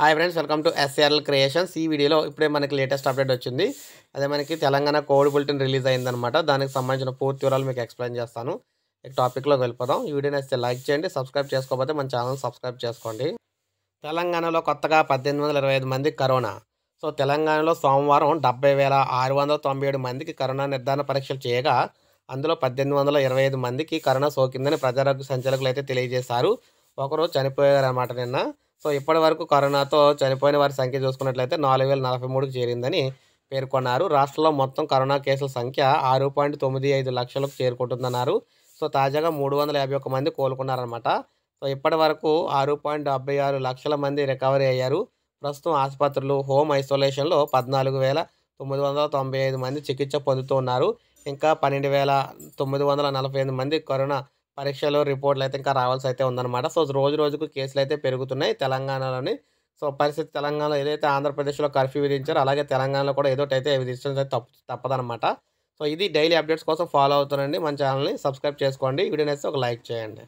hi friends welcome to SRL creations ఈ వీడియోలో ఇప్పుడే మనకి లేటెస్ట్ అప్డేట్ వచ్చింది అదే మనకి తెలంగాణ కోవిడ్ బులెటిన్ రిలీజ్ అయిందనమాట దానికి సంబంధించిన పూర్తి వివరాలు మీకు ఎక్స్ప్లెయిన్ చేస్తాను టాపిక్లోకి వెళ్ళిపోదాం ఈ వీడియో నచ్చితే లైక్ చేయండి సబ్స్క్రైబ్ చేసుకోకపోతే మన ఛానల్ సబ్స్క్రైబ్ చేసుకోండి తెలంగాణలో కొత్తగా పద్దెనిమిది మంది కరోనా సో తెలంగాణలో సోమవారం డెబ్బై వేల ఆరు వందల తొంభై ఏడు మందికి కరోనా నిర్ధారణ పరీక్షలు చేయగా అందులో పద్దెనిమిది వందల ఇరవై ఐదు మందికి కరోనా సోకిందని ప్రజారోగ్య సంచాలకులు అయితే తెలియజేశారు ఒకరోజు చనిపోయారన్నమాట నిన్న సో ఇప్పటి వరకు కరోనాతో చనిపోయిన వారి సంఖ్య చూసుకున్నట్లయితే నాలుగు వేల నలభై మూడుకు చేరిందని పేర్కొన్నారు రాష్ట్రంలో మొత్తం కరోనా కేసుల సంఖ్య ఆరు పాయింట్ తొమ్మిది ఐదు లక్షలకు చేరుకుంటుందన్నారు సో తాజాగా మూడు వందల యాభై ఒక్క మంది కోలుకున్నారనమాట సో ఇప్పటి వరకు ఆరు పాయింట్ డెబ్బై ఆరు లక్షల మంది రికవరీ అయ్యారు ప్రస్తుతం ఆసుపత్రులు హోమ్ ఐసోలేషన్లో పద్నాలుగు వేల తొమ్మిది వందల తొంభై ఐదు మంది చికిత్స పొందుతున్నారు ఇంకా పన్నెండు వేల తొమ్మిది వందల నలభై ఐదు మంది కరోనా పరీక్షలు రిపోర్ట్లు అయితే ఇంకా రావాల్సి అయితే ఉందన్నమాట సో రోజు రోజుకు కేసులు అయితే పెరుగుతున్నాయి తెలంగాణలోని సో పరిస్థితి తెలంగాణలో ఏదైతే ఆంధ్రప్రదేశ్లో కర్ఫ్యూ విధించారో అలాగే తెలంగాణలో కూడా ఏదో విధించడం అయితే తప్ప తప్పదనమాట సో ఇది డైలీ అప్డేట్స్ కోసం ఫాలో అవుతానండి మన ఛానల్ని సబ్స్క్రైబ్ చేసుకోండి వీడియోని ఒక లైక్ చేయండి